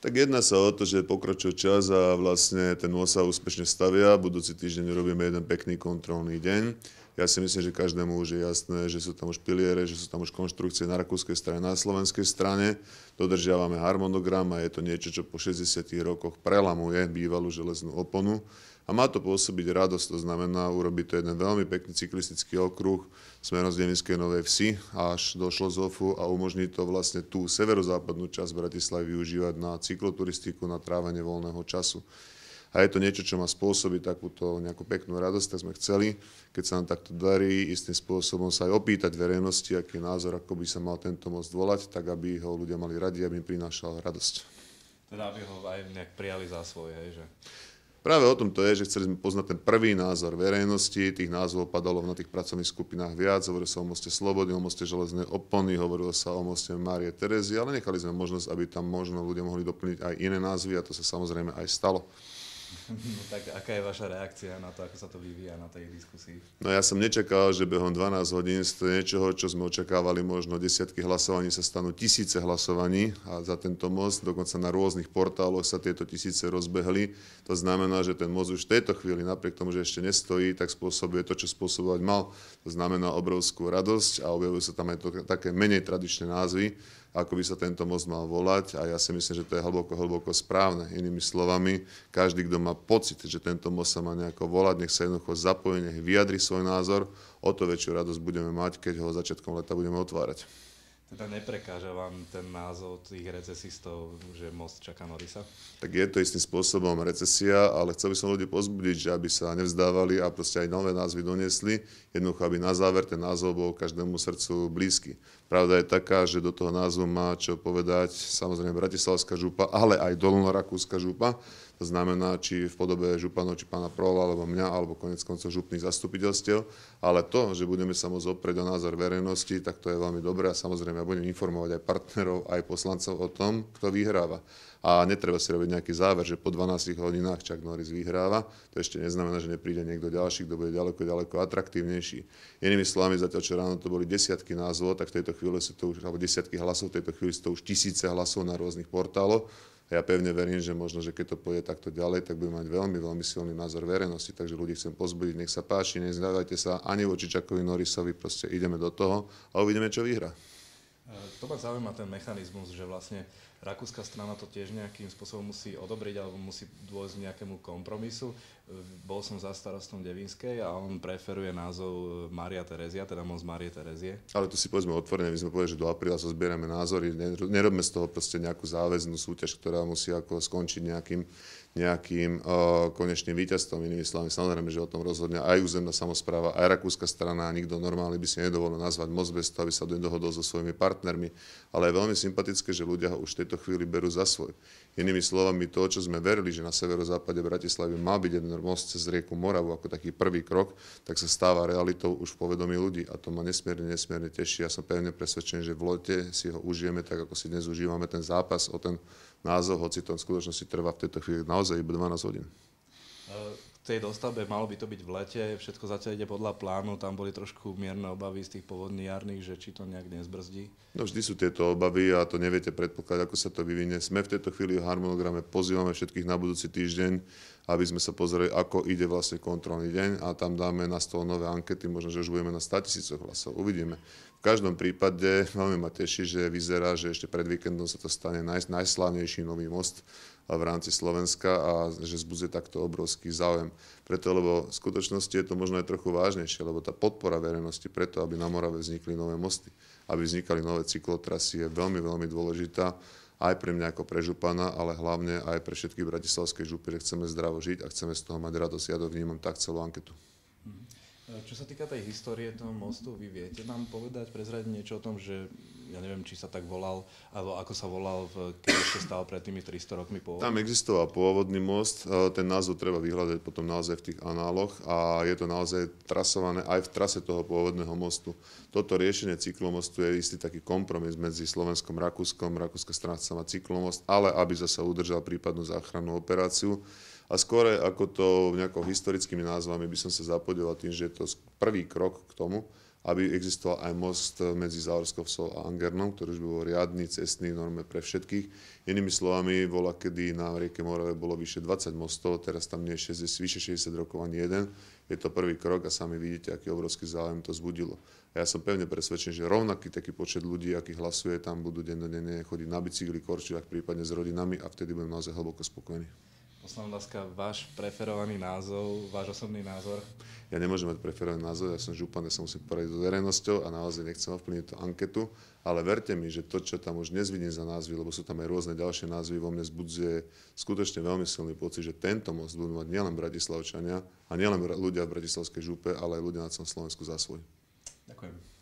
Tak jedná sa o to, že pokračuje čas a vlastne ten sa úspešne stavia. Budúci týždeň robíme jeden pekný kontrolný deň ja si myslím, že každému už je jasné, že sú tam už piliere, že sú tam už konštrukcie na rakúskej strane, na slovenskej strane. Dodržiavame harmonogram a je to niečo, čo po 60 rokoch prelamuje bývalú železnú oponu. A má to pôsobiť radosť, to znamená urobiť to jeden veľmi pekný cyklistický okruh smerom z Devinskej Novej Vsi až do Šlozofu a umožní to vlastne tú severozápadnú časť Bratislavy využívať na cykloturistiku, na trávanie voľného času a je to niečo, čo má spôsobiť takúto nejakú peknú radosť, tak sme chceli, keď sa nám takto darí, istým spôsobom sa aj opýtať verejnosti, aký je názor, ako by sa mal tento most volať, tak aby ho ľudia mali radi, aby im prinášal radosť. Teda aby ho aj nejak prijali za svoje, hej, že... Práve o tom to je, že chceli sme poznať ten prvý názor verejnosti, tých názvov padalo na tých pracovných skupinách viac, hovorilo sa o moste Slobody, o moste Železnej opony, hovorilo sa o moste Márie Terezy, ale nechali sme možnosť, aby tam možno ľudia mohli doplniť aj iné názvy a to sa samozrejme aj stalo. No tak aká je vaša reakcia na to, ako sa to vyvíja na tej diskusii? No ja som nečakal, že behom 12 hodín z niečoho, čo sme očakávali možno desiatky hlasovaní, sa stanú tisíce hlasovaní a za tento most, dokonca na rôznych portáloch sa tieto tisíce rozbehli. To znamená, že ten most už v tejto chvíli, napriek tomu, že ešte nestojí, tak spôsobuje to, čo spôsobovať mal. To znamená obrovskú radosť a objavujú sa tam aj to, také menej tradičné názvy, ako by sa tento most mal volať a ja si myslím, že to je hlboko, hlboko správne. Inými slovami, každý, kto má pocit, že tento most sa má nejako volať, nech sa jednoducho zapojí, nech vyjadri svoj názor, o to väčšiu radosť budeme mať, keď ho začiatkom leta budeme otvárať. Teda neprekáža vám ten názov tých recesistov, že most čaká Norisa? Tak je to istým spôsobom recesia, ale chcel by som ľudí pozbudiť, že aby sa nevzdávali a proste aj nové názvy doniesli. Jednoducho, aby na záver ten názov bol každému srdcu blízky. Pravda je taká, že do toho názvu má čo povedať samozrejme Bratislavská župa, ale aj Dolnorakúska župa znamená, či v podobe županov, či pána Prola, alebo mňa, alebo konec koncov župných zastupiteľstiev. Ale to, že budeme sa môcť oprieť o názor verejnosti, tak to je veľmi dobré a samozrejme ja budem informovať aj partnerov, aj poslancov o tom, kto vyhráva. A netreba si robiť nejaký záver, že po 12 hodinách Čak Norris vyhráva. To ešte neznamená, že nepríde niekto ďalší, kto bude ďaleko, ďaleko atraktívnejší. Inými slovami, zatiaľ čo ráno to boli desiatky názvov, tak v tejto chvíli sú to už, alebo desiatky hlasov, v tejto chvíli sú to už tisíce hlasov na rôznych portáloch ja pevne verím, že možno, že keď to pôjde takto ďalej, tak bude mať veľmi, veľmi silný názor verejnosti, takže ľudí chcem pozbudiť, nech sa páči, nezdávajte sa ani voči Čakovi Norisovi, proste ideme do toho a uvidíme, čo vyhra. To ma zaujíma ten mechanizmus, že vlastne Rakúska strana to tiež nejakým spôsobom musí odobriť alebo musí dôjsť k nejakému kompromisu. Bol som za starostom Devinskej a on preferuje názov e, Maria Terezia, teda moc Marie Terezie. Ale tu si povedzme otvorene, my sme povedali, že do apríla sa zbierame názory, nerobme z toho proste nejakú záväznú súťaž, ktorá musí ako skončiť nejakým nejakým uh, konečným víťazstvom. Inými slovami, samozrejme, že o tom rozhodne aj územná samozpráva, aj rakúska strana, nikto normálny by si nedovolil nazvať moc bez toho, aby sa dohodol so svojimi partnermi. Ale je veľmi sympatické, že ľudia už v tejto tejto chvíli berú za svoj. Inými slovami, to, čo sme verili, že na severozápade Bratislavy má byť jeden most cez rieku Moravu ako taký prvý krok, tak sa stáva realitou už v povedomí ľudí a to ma nesmierne, nesmierne teší. Ja som pevne presvedčený, že v lote si ho užijeme tak, ako si dnes užívame ten zápas o ten názov, hoci to v skutočnosti trvá v tejto chvíli naozaj iba 12 hodín tej dostavbe, malo by to byť v lete, všetko zatiaľ ide podľa plánu, tam boli trošku mierne obavy z tých pôvodných jarných, že či to nejak nezbrzdí. No vždy sú tieto obavy a to neviete predpokladať, ako sa to vyvinie. Sme v tejto chvíli v harmonograme, pozývame všetkých na budúci týždeň, aby sme sa pozreli, ako ide vlastne kontrolný deň a tam dáme na stôl nové ankety, možno, že už budeme na 100 tisícoch hlasov, uvidíme. V každom prípade veľmi ma teší, že vyzerá, že ešte pred víkendom sa to stane naj, najslávnejší nový most v rámci Slovenska a že zbudzie takto obrovský záujem. Preto, lebo v skutočnosti je to možno aj trochu vážnejšie, lebo tá podpora verejnosti preto, aby na Morave vznikli nové mosty, aby vznikali nové cyklotrasy, je veľmi, veľmi dôležitá aj pre mňa ako pre župana, ale hlavne aj pre všetky bratislavské župy, že chceme zdravo žiť a chceme z toho mať radosť. Ja to vnímam tak celú anketu. Mhm. Čo sa týka tej histórie toho mostu, vy viete nám povedať, prezradiť niečo o tom, že ja neviem, či sa tak volal, alebo ako sa volal, keď ešte stál pred tými 300 rokmi pôvodne. Tam existoval pôvodný most, e, ten názov treba vyhľadať potom naozaj v tých análoch a je to naozaj trasované aj v trase toho pôvodného mostu. Toto riešenie cyklomostu je istý taký kompromis medzi Slovenskom, Rakúskom, Rakúska strana má cyklomost, ale aby zase udržal prípadnú záchrannú operáciu. A skôr ako to nejakou historickými názvami by som sa zapodila tým, že je to prvý krok k tomu, aby existoval aj most medzi Záorskovcov a Angernom, ktorý už bol riadný, cestný norme pre všetkých. Inými slovami, bola, kedy na rieke Morave bolo vyše 20 mostov, teraz tam nie je 60, vyše 60 rokov ani jeden. Je to prvý krok a sami vidíte, aký obrovský záujem to zbudilo. A ja som pevne presvedčený, že rovnaký taký počet ľudí, aký hlasuje, tam budú dennodenne chodiť na bicykli, korčilách, prípadne s rodinami a vtedy budem naozaj hlboko spokojný. Posledná otázka, váš preferovaný názov, váš osobný názor? Ja nemôžem mať preferovaný názor, ja som župan, ja sa musím poradiť s verejnosťou a naozaj nechcem ovplyvniť tú anketu, ale verte mi, že to, čo tam už dnes vidím za názvy, lebo sú tam aj rôzne ďalšie názvy, vo mne zbudzuje skutočne veľmi silný pocit, že tento most budú mať nielen Bratislavčania a nielen ľudia v Bratislavskej župe, ale aj ľudia na celom Slovensku za svoj. Ďakujem.